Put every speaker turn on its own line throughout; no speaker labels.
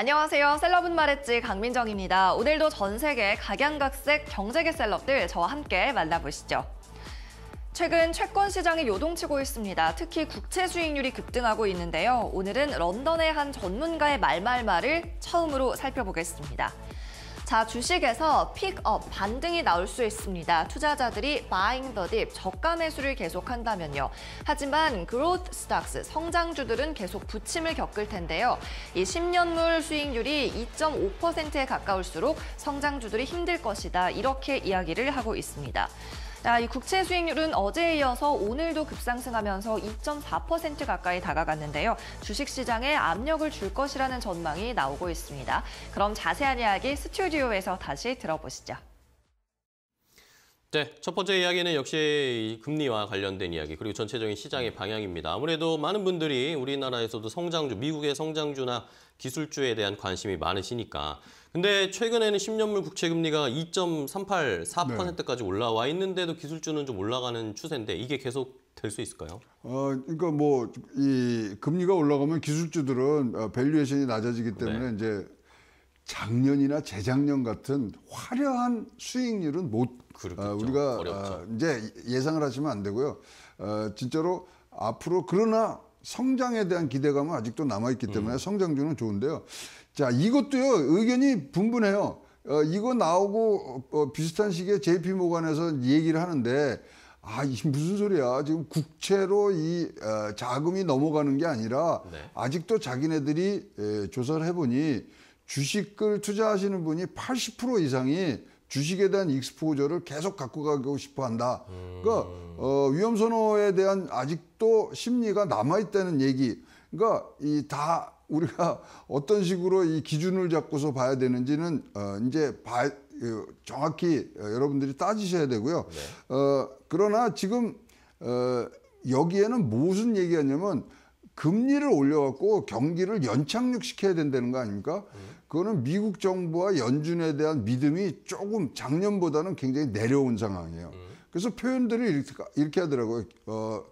안녕하세요. 셀럽은 말했지 강민정입니다. 오늘도 전 세계 각양각색 경제계 셀럽들 저와 함께 만나보시죠. 최근 채권 시장이 요동치고 있습니다. 특히 국채 수익률이 급등하고 있는데요. 오늘은 런던의 한 전문가의 말말말을 처음으로 살펴보겠습니다. 자, 주식에서 픽업, 반등이 나올 수 있습니다. 투자자들이 buying the dip, 저가 매수를 계속한다면요. 하지만 growth stocks, 성장주들은 계속 부침을 겪을 텐데요. 이 10년물 수익률이 2.5%에 가까울수록 성장주들이 힘들 것이다. 이렇게 이야기를 하고 있습니다. 이 국채 수익률은 어제에 이어서 오늘도 급상승하면서 2.4% 가까이 다가갔는데요. 주식시장에 압력을 줄 것이라는 전망이 나오고 있습니다. 그럼 자세한 이야기 스튜디오에서 다시 들어보시죠.
네, 첫 번째 이야기는 역시 금리와 관련된 이야기 그리고 전체적인 시장의 방향입니다. 아무래도 많은 분들이 우리나라에서도 성장주, 미국의 성장주나 기술주에 대한 관심이 많으시니까 근데 최근에는 10년물 국채 금리가 2.384%까지 네. 올라와 있는데도 기술주는 좀 올라가는 추세인데 이게 계속 될 수 있을까요?
어, 그러니까 뭐 이 금리가 올라가면 기술주들은 어, 밸류에이션이 낮아지기 때문에 네. 이제 작년이나 재작년 같은 화려한 수익률은 못 그렇겠죠. 어, 우리가 아, 어죠 어, 이제 예상을 하시면 안 되고요. 어, 진짜로 앞으로 그러나 성장에 대한 기대감은 아직도 남아있기 음. 때문에 음. 성장주는 좋은데요. 자, 이것도요, 의견이 분분해요. 어, 이거 나오고 어, 어 비슷한 시기에 JP 모관에서 얘기를 하는데 아, 이 무슨 소리야. 지금 국채로 이 어, 자금이 넘어가는 게 아니라 네. 아직도 자기네들이 에, 예, 조사를 해보니 주식을 투자하시는 분이 80% 이상이 주식에 대한 익스포저를 계속 갖고 가고 싶어 한다. 그러니까 어, 위험 선호에 대한 아직도 심리가 남아 있다는 얘기. 그러니까 이다 우리가 어떤 식으로 이 기준을 잡고서 봐야 되는지는 어, 이제 봐, 그 정확히 어, 여러분들이 따지셔야 되고요. 네. 어, 그러나 지금 어, 여기에는 무슨 얘기하냐면 금리를 올려갖고 경기를 연착륙시켜야 된다는 거 아닙니까? 음. 그거는 미국 정부와 연준에 대한 믿음이 조금 작년보다는 굉장히 내려온 상황이에요. 그래서 표현들을 이렇게, 이렇게 하더라고요. 어,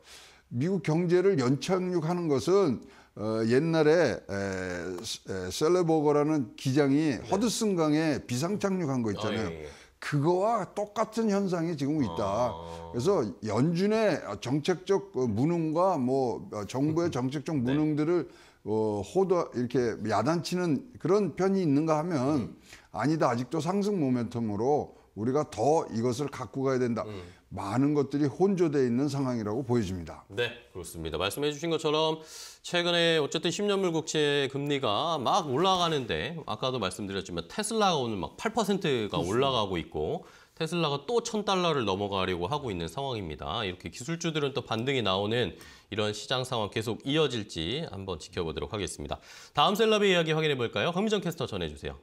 미국 경제를 연착륙하는 것은 어, 옛날에 에, 셀레버거라는 기장이 네. 허드슨 강에 비상착륙한 거 있잖아요. 어, 예, 예. 그거와 똑같은 현상이 지금 있다. 어... 그래서 연준의 정책적 무능과 뭐 정부의 네. 정책적 무능들을 네. 어, 호도 이렇게 야단치는 그런 편이 있는가 하면 음. 아니다 아직도 상승 모멘텀으로 우리가 더 이것을 갖고 가야 된다. 음. 많은 것들이 혼조되어 있는 상황이라고 보여집니다.
네, 그렇습니다. 말씀해 주신 것처럼 최근에 어쨌든 10년물 국채 금리가 막 올라가는데 아까도 말씀드렸지만 테슬라가 오늘 막 8%가 올라가고 있고 테슬라가 또 천달러를 넘어가려고 하고 있는 상황입니다. 이렇게 기술주들은 또 반등이 나오는 이런 시장 상황 계속 이어질지 한번 지켜보도록 하겠습니다. 다음 셀럽의 이야기 확인해 볼까요? 황미정 캐스터 전해주세요.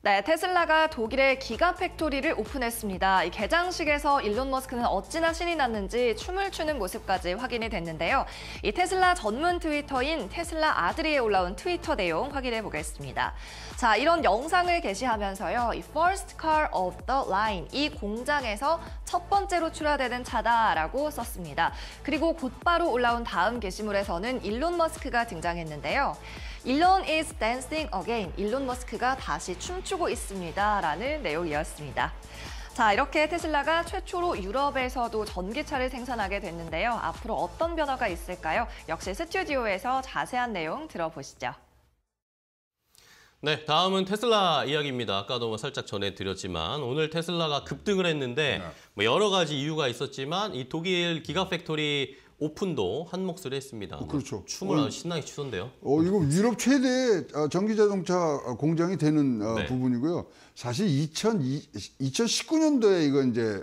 네, 테슬라가 독일의 기가 팩토리를 오픈했습니다. 이 개장식에서 일론 머스크는 어찌나 신이 났는지 춤을 추는 모습까지 확인이 됐는데요. 이 테슬라 전문 트위터인 테슬라 아드리에 올라온 트위터 내용 확인해 보겠습니다. 자, 이런 영상을 게시하면서요. 이 First Car of the Line 이 공장에서 첫 번째로 출하되는 차다라고 썼습니다. 그리고 곧바로 올라온 다음 게시물에서는 일론 머스크가 등장했는데요. 일론 is dancing again. 일론 머스크가 다시 춤추고 있습니다. 라는 내용이었습니다. 자, 이렇게 테슬라가 최초로 유럽에서도 전기차를 생산하게 됐는데요. 앞으로 어떤 변화가 있을까요? 역시 스튜디오에서 자세한 내용 들어보시죠.
네, 다음은 테슬라 이야기입니다. 아까도 뭐 살짝 전해드렸지만 오늘 테슬라가 급등을 했는데 네. 뭐 여러 가지 이유가 있었지만 이 독일 기가팩토리 오픈도 한 몫을 했습니다. 어, 그렇죠. 춤을 아 신나게 추던데요.
어, 이거 유럽 최대 어, 전기자동차 공장이 되는 어, 네. 부분이고요. 사실 2002, 2019년도에 이거 이제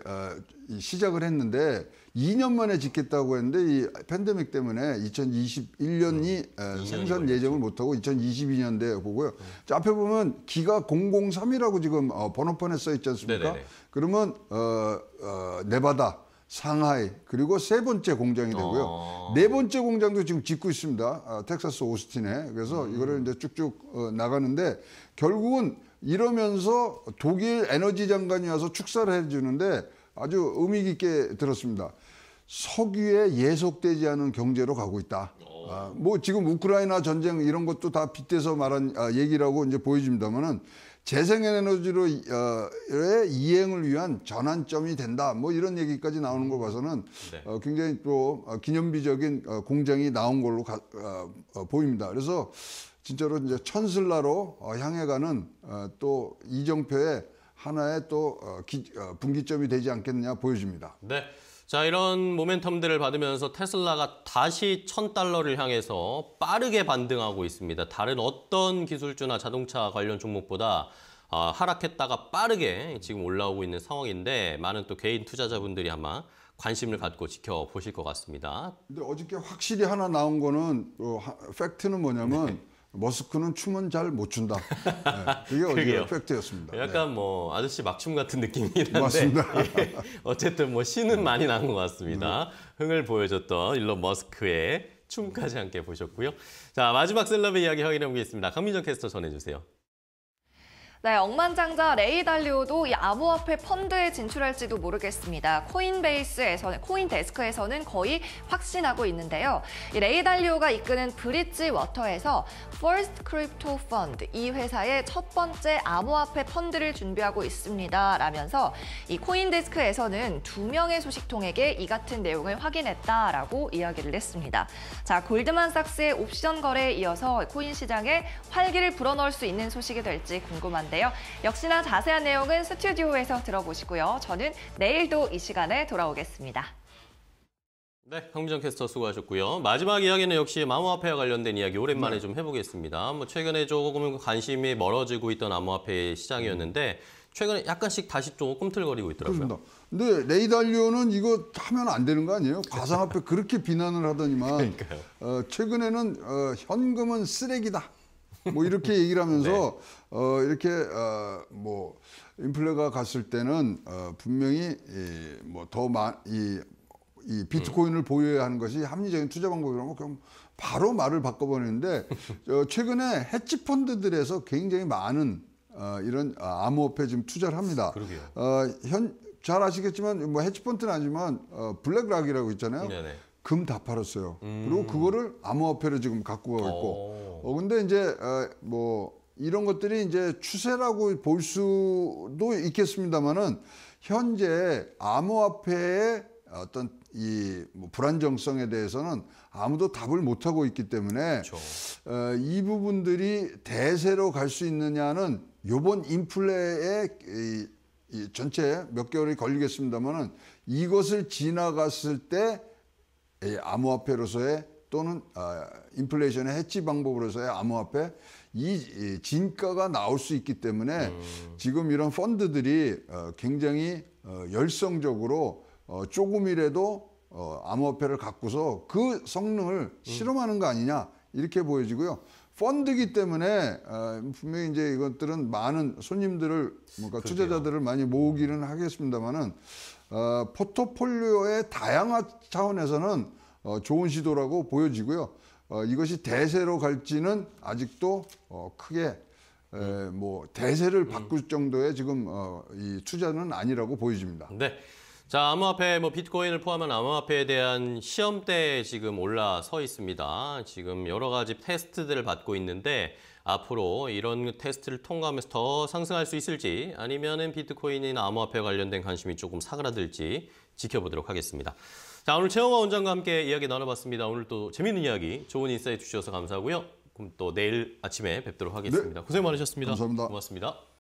시작을 했는데 2년 만에 짓겠다고 했는데 이 팬데믹 때문에 2021년이 음, 생산 예정을 못하고 2022년도에 보고요. 음. 자, 앞에 보면 기가 003이라고 지금 번호판에 써 있지 않습니까? 네네네. 그러면 어, 어, 네바다 상하이 그리고 세 번째 공장이 되고요. 어. 네 번째 공장도 지금 짓고 있습니다. 아, 텍사스 오스틴에 그래서 음. 이거를 이제 쭉쭉 어, 나가는데 결국은 이러면서 독일 에너지 장관이 와서 축사를 해주는데 아주 의미 깊게 들었습니다. 석유에 예속되지 않은 경제로 가고 있다. 어. 아, 뭐 지금 우크라이나 전쟁 이런 것도 다 빗대서 말한 아, 얘기라고 이제 보여집니다만은 재생에너지로의 어, 이행을 위한 전환점이 된다. 뭐 이런 얘기까지 나오는 걸 봐서는 네. 어, 굉장히 또 어, 기념비적인 어, 공장이 나온 걸로 가, 어, 보입니다. 그래서 진짜로 이제 천슬라로 향해가는 어, 또 이정표의 하나의 또 어, 어, 기, 분기점이 되지 않겠느냐 보여집니다.
네. 자, 이런 모멘텀들을 받으면서 테슬라가 다시 천달러를 향해서 빠르게 반등하고 있습니다. 다른 어떤 기술주나 자동차 관련 종목보다 어, 하락했다가 빠르게 지금 올라오고 있는 상황인데 많은 또 개인 투자자분들이 아마 관심을 갖고 지켜보실 것 같습니다.
근데 어저께 확실히 하나 나온 거는 어, 하, 팩트는 뭐냐면 네. 머스크는 춤은 잘 못 춘다. 네, 그게 어제 팩트였습니다.
약간 네. 뭐 아저씨 막춤 같은 느낌이긴 한데 맞습니다. 예, 어쨌든 뭐 신은 네. 많이 난 것 같습니다. 네. 흥을 보여줬던 일론 머스크의 춤까지 함께 보셨고요. 자 마지막 셀럽의 이야기 확인해 보겠습니다. 강민정 캐스터 전해주세요.
네, 억만장자 레이 달리오도 이 암호화폐 펀드에 진출할지도 모르겠습니다. 코인베이스에서는 코인데스크에서는 거의 확신하고 있는데요. 레이 달리오가 이끄는 브릿지 워터에서 First Crypto Fund 이 회사의 첫 번째 암호화폐 펀드를 준비하고 있습니다. 라면서 이 코인데스크에서는 두 명의 소식통에게 이 같은 내용을 확인했다라고 이야기를 했습니다. 자, 골드만삭스의 옵션 거래에 이어서 코인 시장에 활기를 불어넣을 수 있는 소식이 될지 궁금한데 있는데요. 역시나 자세한 내용은 스튜디오에서 들어보시고요. 저는 내일도 이 시간에 돌아오겠습니다.
네, 황미정 캐스터 수고하셨고요. 마지막 이야기는 역시 암호화폐와 관련된 이야기 오랜만에 네. 좀 해보겠습니다. 뭐 최근에 조금 관심이 멀어지고 있던 암호화폐 시장이었는데 음. 최근에 약간씩 다시 좀 꿈틀거리고 있더라고요.
그렇습니다. 근데 레이달리오는 이거 하면 안 되는 거 아니에요? 과상화폐 그렇게 비난을 하더니만 그러니까요. 어, 최근에는 어, 현금은 쓰레기다. 뭐 이렇게 얘기를 하면서 네. 어, 이렇게 어, 뭐 인플레가 갔을 때는 어, 분명히 뭐더 많이 이, 이 비트코인을 음. 보유해야 하는 것이 합리적인 투자 방법이라고 그럼 바로 말을 바꿔버리는데 어, 최근에 헤치 펀드들에서 굉장히 많은 어, 이런 아, 암호화폐 지금 투자를 합니다. 어, 현, 잘 아시겠지만 뭐헤치 펀드는 아니지만 어, 블랙락이라고 있잖아요. 금 다 팔았어요. 음. 그리고 그거를 암호화폐로 지금 갖고 가고 있고 어. 어 근데 이제 어, 뭐 이런 것들이 이제 추세라고 볼 수도 있겠습니다만은 현재 암호화폐의 어떤 이뭐 불안정성에 대해서는 아무도 답을 못 하고 있기 때문에 그렇죠. 어, 이 부분들이 대세로 갈 수 있느냐는 요번 인플레의 이, 이 전체 몇 개월이 걸리겠습니다만은 이것을 지나갔을 때 암호화폐로서의 또는 아, 인플레이션의 해치 방법으로서의 암호화폐 이 진가가 나올 수 있기 때문에 음. 지금 이런 펀드들이 어, 굉장히 어, 열성적으로 어, 조금이라도 암호화폐를 갖고서 그 성능을 음. 실험하는 거 아니냐 이렇게 보여지고요. 펀드기 때문에 아, 분명히 이제 이것들은 많은 손님들을 그가 투자자들을 많이 음. 모으기는 하겠습니다만은 포트폴리오의 다양한 차원에서는 어, 좋은 시도라고 보여지고요. 어, 이것이 대세로 갈지는 아직도 어, 크게 에, 뭐 대세를 음. 바꿀 정도의 지금 어, 이 투자는 아니라고 보여집니다.
네. 자, 암호화폐, 뭐, 비트코인을 포함한 암호화폐에 대한 시험대에 지금 올라서 있습니다. 지금 여러 가지 테스트들을 받고 있는데, 앞으로 이런 테스트를 통과하면서 더 상승할 수 있을지, 아니면은 비트코인이나 암호화폐 관련된 관심이 조금 사그라들지 지켜보도록 하겠습니다. 자 오늘 최영화 원장과 함께 이야기 나눠봤습니다. 오늘 또 재밌는 이야기 좋은 인사해 주셔서 감사하고요. 그럼 또 내일 아침에 뵙도록 하겠습니다. 네. 고생 많으셨습니다. 감사합니다. 고맙습니다.